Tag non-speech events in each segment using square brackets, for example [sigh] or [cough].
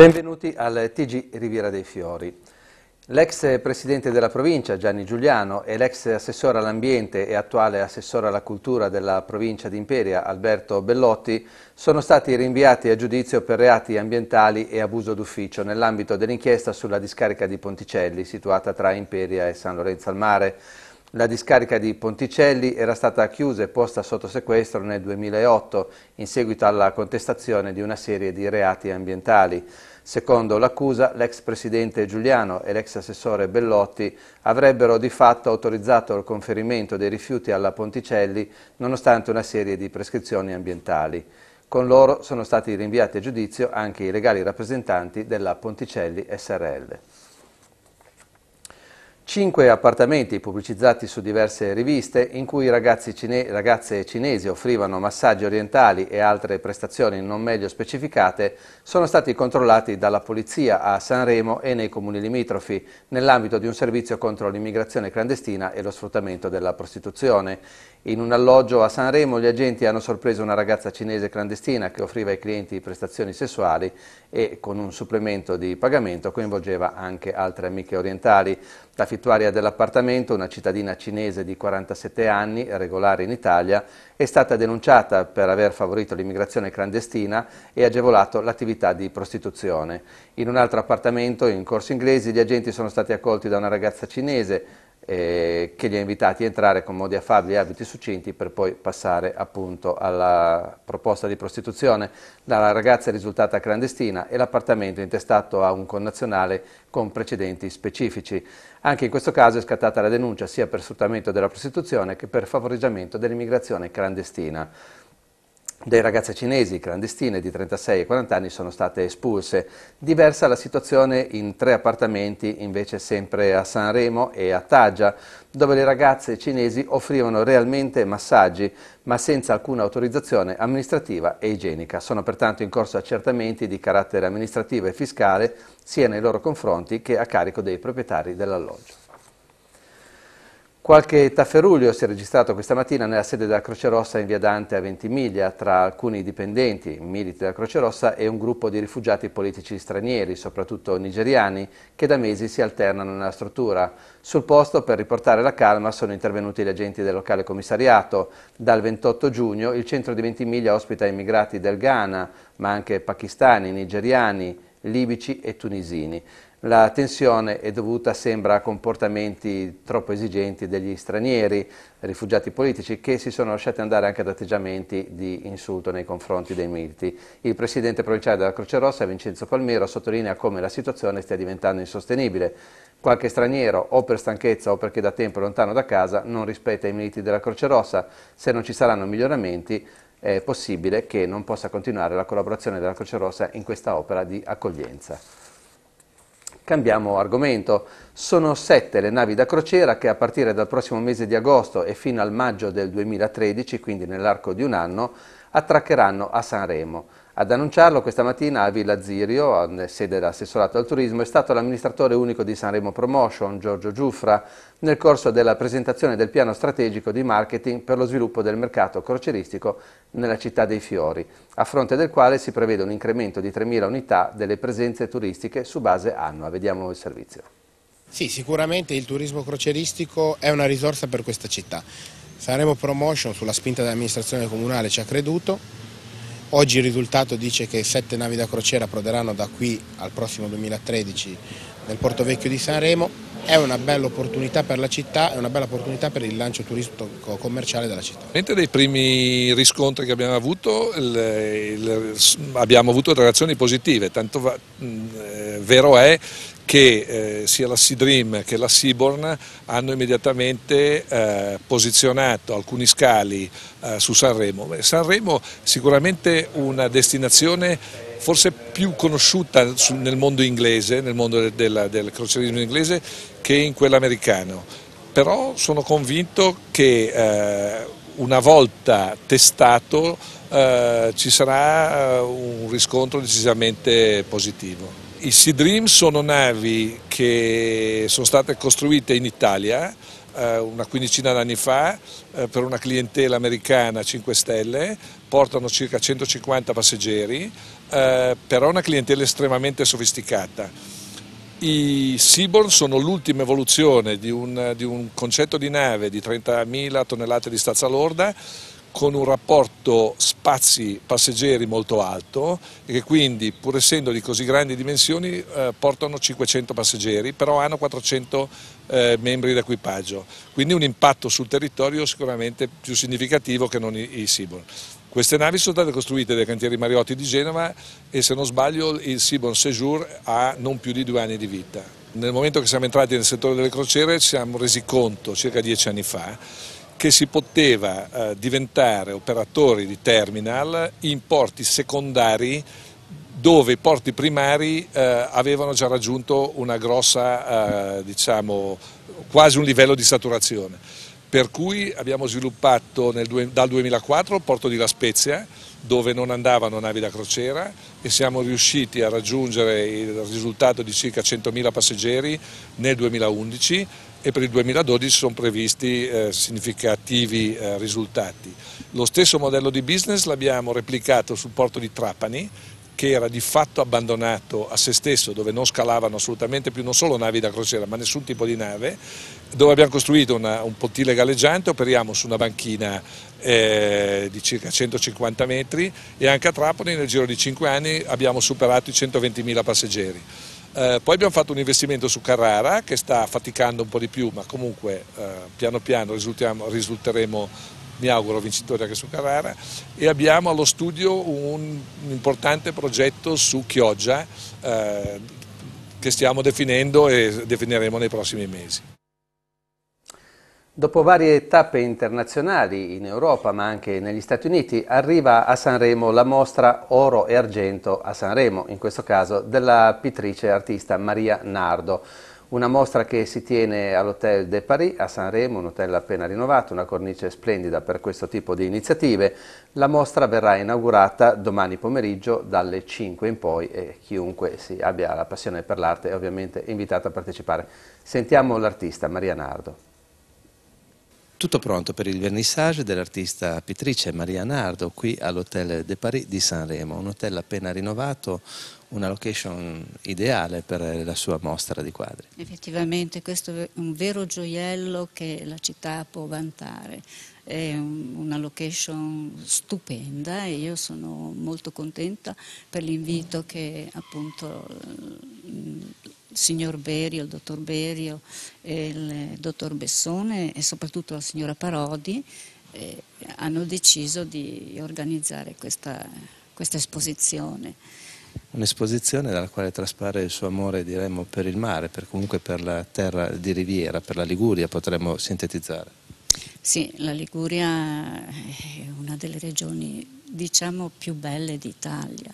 Benvenuti al TG Riviera dei Fiori. L'ex presidente della provincia Gianni Giuliano e l'ex assessore all'ambiente e attuale assessore alla cultura della provincia di Imperia Alberto Bellotti sono stati rinviati a giudizio per reati ambientali e abuso d'ufficio nell'ambito dell'inchiesta sulla discarica di Ponticelli situata tra Imperia e San Lorenzo al Mare. La discarica di Ponticelli era stata chiusa e posta sotto sequestro nel 2008 in seguito alla contestazione di una serie di reati ambientali. Secondo l'accusa, l'ex presidente Giuliano e l'ex assessore Bellotti avrebbero di fatto autorizzato il conferimento dei rifiuti alla Ponticelli nonostante una serie di prescrizioni ambientali. Con loro sono stati rinviati a giudizio anche i legali rappresentanti della Ponticelli SRL. Cinque appartamenti pubblicizzati su diverse riviste in cui cine ragazze cinesi offrivano massaggi orientali e altre prestazioni non meglio specificate sono stati controllati dalla polizia a Sanremo e nei comuni limitrofi nell'ambito di un servizio contro l'immigrazione clandestina e lo sfruttamento della prostituzione. In un alloggio a Sanremo gli agenti hanno sorpreso una ragazza cinese clandestina che offriva ai clienti prestazioni sessuali e con un supplemento di pagamento coinvolgeva anche altre amiche orientali. La dell'appartamento, una cittadina cinese di 47 anni, regolare in Italia, è stata denunciata per aver favorito l'immigrazione clandestina e agevolato l'attività di prostituzione. In un altro appartamento, in corso inglesi, gli agenti sono stati accolti da una ragazza cinese eh, che li ha invitati a entrare con modi affabili e abiti succinti per poi passare appunto alla proposta di prostituzione. La ragazza è risultata clandestina e l'appartamento è intestato a un connazionale con precedenti specifici. Anche in questo caso è scattata la denuncia sia per sfruttamento della prostituzione che per favoreggiamento dell'immigrazione clandestina dei ragazze cinesi clandestine di 36 e 40 anni sono state espulse. Diversa la situazione in tre appartamenti invece sempre a Sanremo e a Taggia, dove le ragazze cinesi offrivano realmente massaggi, ma senza alcuna autorizzazione amministrativa e igienica. Sono pertanto in corso accertamenti di carattere amministrativo e fiscale sia nei loro confronti che a carico dei proprietari dell'alloggio. Qualche tafferuglio si è registrato questa mattina nella sede della Croce Rossa in via Dante a Ventimiglia tra alcuni dipendenti, militi della Croce Rossa e un gruppo di rifugiati politici stranieri, soprattutto nigeriani, che da mesi si alternano nella struttura. Sul posto per riportare la calma sono intervenuti gli agenti del locale commissariato. Dal 28 giugno il centro di Ventimiglia ospita immigrati del Ghana, ma anche pakistani, nigeriani, libici e tunisini. La tensione è dovuta, sembra, a comportamenti troppo esigenti degli stranieri, rifugiati politici, che si sono lasciati andare anche ad atteggiamenti di insulto nei confronti dei militi. Il presidente provinciale della Croce Rossa, Vincenzo Palmiro, sottolinea come la situazione stia diventando insostenibile. Qualche straniero, o per stanchezza o perché da tempo è lontano da casa, non rispetta i militi della Croce Rossa. Se non ci saranno miglioramenti, è possibile che non possa continuare la collaborazione della Croce Rossa in questa opera di accoglienza. Cambiamo argomento. Sono sette le navi da crociera che a partire dal prossimo mese di agosto e fino al maggio del 2013, quindi nell'arco di un anno, attraccheranno a Sanremo. Ad annunciarlo questa mattina a Villa Zirio, sede dell'assessorato al turismo, è stato l'amministratore unico di Sanremo Promotion, Giorgio Giuffra, nel corso della presentazione del piano strategico di marketing per lo sviluppo del mercato croceristico nella città dei fiori, a fronte del quale si prevede un incremento di 3.000 unità delle presenze turistiche su base annua. Vediamo il servizio. Sì, sicuramente il turismo croceristico è una risorsa per questa città. Sanremo Promotion, sulla spinta dell'amministrazione comunale, ci ha creduto Oggi il risultato dice che sette navi da crociera approderanno da qui al prossimo 2013 nel Porto Vecchio di Sanremo. È una bella opportunità per la città, è una bella opportunità per il lancio turistico commerciale della città. Mentre dei primi riscontri che abbiamo avuto il, il, abbiamo avuto reazioni positive, tanto va, mh, eh, vero è che eh, sia la Sea-Dream che la Seaborn hanno immediatamente eh, posizionato alcuni scali eh, su Sanremo. Sanremo sicuramente una destinazione forse più conosciuta su, nel mondo inglese, nel mondo del, del, del crocierismo inglese che in quello americano, però sono convinto che eh, una volta testato eh, ci sarà eh, un riscontro decisamente positivo. I Sea Dream sono navi che sono state costruite in Italia eh, una quindicina d'anni fa eh, per una clientela americana 5 Stelle, portano circa 150 passeggeri, eh, però una clientela estremamente sofisticata. I Seaborn sono l'ultima evoluzione di un, di un concetto di nave di 30.000 tonnellate di stazza lorda con un rapporto spazi passeggeri molto alto e che quindi pur essendo di così grandi dimensioni eh, portano 500 passeggeri però hanno 400 eh, membri d'equipaggio quindi un impatto sul territorio sicuramente più significativo che non i, i Seaborn. Queste navi sono state costruite dai cantieri Mariotti di Genova e se non sbaglio il Seaborn Sejour ha non più di due anni di vita. Nel momento che siamo entrati nel settore delle crociere ci siamo resi conto circa dieci anni fa che si poteva eh, diventare operatori di terminal in porti secondari dove i porti primari eh, avevano già raggiunto una grossa, eh, diciamo, quasi un livello di saturazione. Per cui abbiamo sviluppato nel, dal 2004 il porto di La Spezia, dove non andavano navi da crociera e siamo riusciti a raggiungere il risultato di circa 100.000 passeggeri nel 2011 e per il 2012 sono previsti eh, significativi eh, risultati. Lo stesso modello di business l'abbiamo replicato sul porto di Trapani che era di fatto abbandonato a se stesso, dove non scalavano assolutamente più non solo navi da crociera, ma nessun tipo di nave dove abbiamo costruito una, un pontile galleggiante operiamo su una banchina eh, di circa 150 metri e anche a Trapani nel giro di 5 anni abbiamo superato i 120.000 passeggeri. Eh, poi abbiamo fatto un investimento su Carrara che sta faticando un po' di più ma comunque eh, piano piano risulteremo mi auguro vincitori anche su Carrara e abbiamo allo studio un importante progetto su Chioggia eh, che stiamo definendo e definiremo nei prossimi mesi. Dopo varie tappe internazionali in Europa ma anche negli Stati Uniti arriva a Sanremo la mostra Oro e Argento a Sanremo, in questo caso della pittrice e artista Maria Nardo. Una mostra che si tiene all'Hotel de Paris a Sanremo, un hotel appena rinnovato, una cornice splendida per questo tipo di iniziative. La mostra verrà inaugurata domani pomeriggio dalle 5 in poi e chiunque abbia la passione per l'arte è ovviamente invitato a partecipare. Sentiamo l'artista Maria Nardo. Tutto pronto per il vernissage dell'artista pittrice Maria Nardo qui all'Hotel de Paris di Sanremo, un hotel appena rinnovato, una location ideale per la sua mostra di quadri. Effettivamente questo è un vero gioiello che la città può vantare. È una location stupenda e io sono molto contenta per l'invito che appunto il signor Berio, il dottor Berio, il eh, dottor Bessone e soprattutto la signora Parodi eh, hanno deciso di organizzare questa, questa esposizione. Un'esposizione dalla quale traspare il suo amore, diremmo, per il mare, per comunque per la terra di riviera, per la Liguria, potremmo sintetizzare. Sì, la Liguria è una delle regioni, diciamo, più belle d'Italia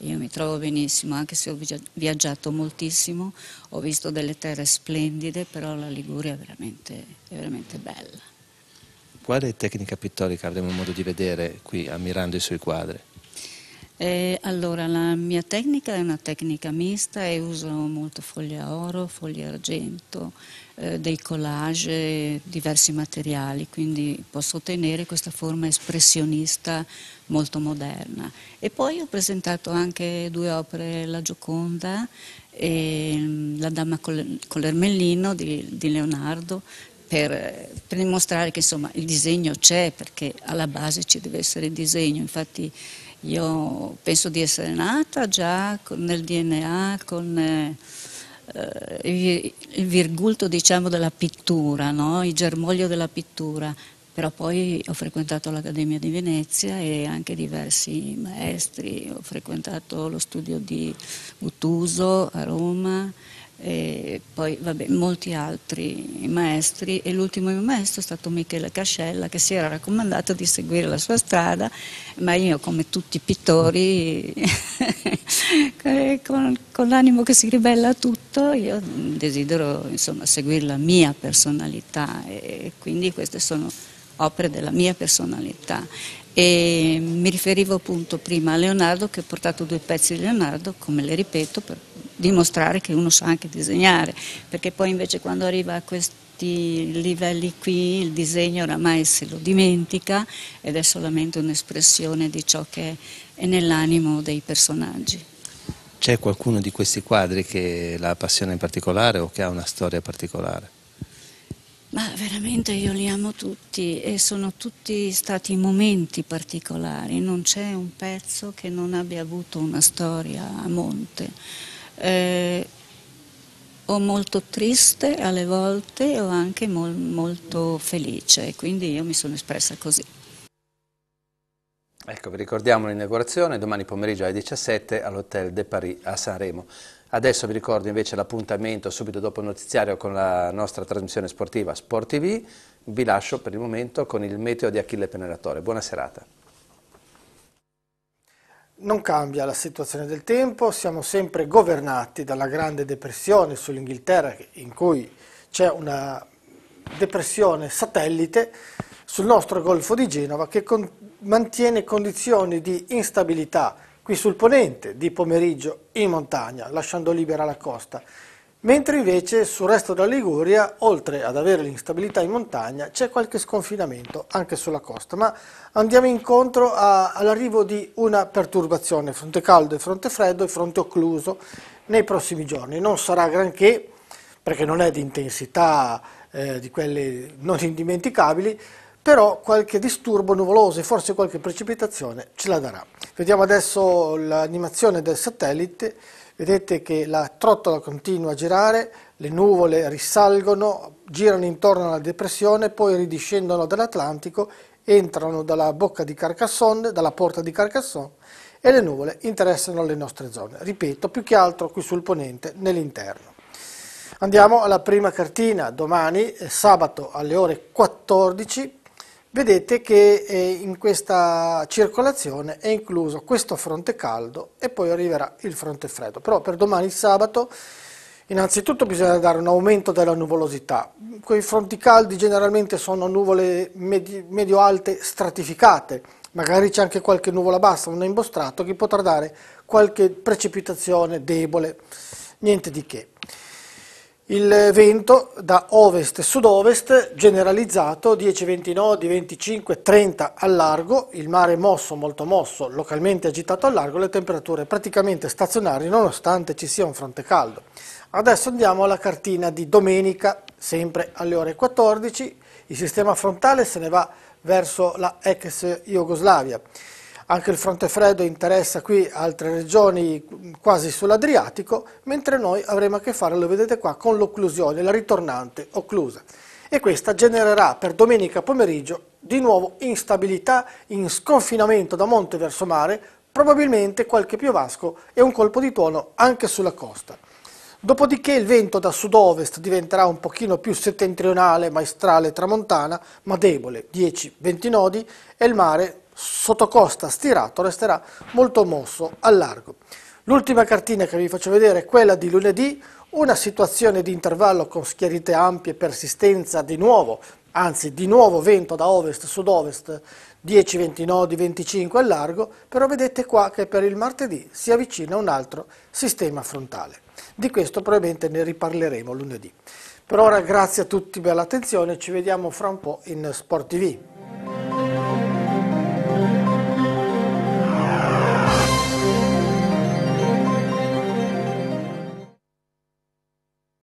io mi trovo benissimo, anche se ho viaggiato moltissimo, ho visto delle terre splendide, però la Liguria è veramente, è veramente bella. Quale tecnica pittorica avremo modo di vedere qui ammirando i suoi quadri? Eh, allora, la mia tecnica è una tecnica mista e uso molto foglia oro, foglia argento, eh, dei collage, diversi materiali, quindi posso ottenere questa forma espressionista molto moderna. E poi ho presentato anche due opere, La Gioconda e mm, La Dama con l'ermellino di, di Leonardo, per, per, dimostrare che insomma, il disegno c'è, perché alla base ci deve essere il disegno. Infatti, io penso di essere nata già nel DNA con eh, eh il virgulto diciamo, della pittura, no? il germoglio della pittura, però poi ho frequentato l'Accademia di Venezia e anche diversi maestri, ho frequentato lo studio di Utuso a Roma e poi vabbè, molti altri maestri e l'ultimo mio maestro è stato Michele Cascella che si era raccomandato di seguire la sua strada, ma io come tutti i pittori [laughs] eh, con, con l'animo che si ribella a tutto, io desidero insomma, seguire la mia personalità e quindi queste sono opere della mia personalità e mi riferivo appunto prima a Leonardo che ho portato due pezzi di Leonardo, come le ripeto, per dimostrare che uno sa anche disegnare, perché poi invece quando arriva a questi livelli qui il disegno oramai se lo dimentica ed è solamente un'espressione di ciò che è nell'animo dei personaggi. C'è qualcuno di questi quadri che la passione in particolare o che ha una storia particolare? Ma veramente io li amo tutti e sono tutti stati momenti particolari, non c'è un pezzo che non abbia avuto una storia a monte eh, o molto triste alle volte o anche mol, molto felice, quindi io mi sono espressa così. Ecco, vi ricordiamo l'inaugurazione domani pomeriggio alle 17 all'Hotel de Paris a Sanremo. Adesso vi ricordo invece l'appuntamento subito dopo il notiziario con la nostra trasmissione sportiva Sport TV. Vi lascio per il momento con il meteo di Achille Penelatore. Buona serata. Non cambia la situazione del tempo, siamo sempre governati dalla grande depressione sull'Inghilterra in cui c'è una depressione satellite sul nostro Golfo di Genova che con mantiene condizioni di instabilità qui sul ponente, di pomeriggio in montagna, lasciando libera la costa mentre invece sul resto della Liguria, oltre ad avere l'instabilità in montagna, c'è qualche sconfinamento anche sulla costa, ma andiamo incontro all'arrivo di una perturbazione, fronte caldo e fronte freddo e fronte occluso nei prossimi giorni. Non sarà granché, perché non è di intensità eh, di quelle non indimenticabili, però qualche disturbo nuvoloso e forse qualche precipitazione ce la darà. Vediamo adesso l'animazione del satellite Vedete che la trottola continua a girare, le nuvole risalgono, girano intorno alla depressione, poi ridiscendono dall'Atlantico, entrano dalla bocca di Carcassonne, dalla porta di Carcassonne e le nuvole interessano le nostre zone. Ripeto, più che altro qui sul ponente, nell'interno. Andiamo alla prima cartina, domani, eh, sabato alle ore 14, vedete che eh, in questa circolazione è incluso questo fronte caldo e poi arriverà il fronte freddo. Però per domani sabato innanzitutto bisogna dare un aumento della nuvolosità. Quei fronti caldi generalmente sono nuvole medio-alte stratificate, magari c'è anche qualche nuvola bassa, un imbostrato che potrà dare qualche precipitazione debole, niente di che. Il vento da ovest-sud-ovest generalizzato 10-20 nodi, 25-30 al largo, il mare mosso, molto mosso, localmente agitato al largo, le temperature praticamente stazionarie nonostante ci sia un fronte caldo. Adesso andiamo alla cartina di domenica, sempre alle ore 14, il sistema frontale se ne va verso la ex Jugoslavia. Anche il fronte freddo interessa qui altre regioni quasi sull'Adriatico, mentre noi avremo a che fare, lo vedete qua, con l'occlusione, la ritornante occlusa. E questa genererà per domenica pomeriggio di nuovo instabilità in sconfinamento da monte verso mare, probabilmente qualche piovasco e un colpo di tuono anche sulla costa. Dopodiché il vento da sud-ovest diventerà un pochino più settentrionale, maestrale, tramontana, ma debole, 10-20 nodi, e il mare sottocosta stirato resterà molto mosso al largo. L'ultima cartina che vi faccio vedere è quella di lunedì, una situazione di intervallo con schiarite ampie, persistenza di nuovo, anzi di nuovo vento da ovest-sud-ovest, 10-20 nodi, 25 al largo, però vedete qua che per il martedì si avvicina un altro sistema frontale. Di questo probabilmente ne riparleremo lunedì. Per ora grazie a tutti per l'attenzione, ci vediamo fra un po' in Sport TV.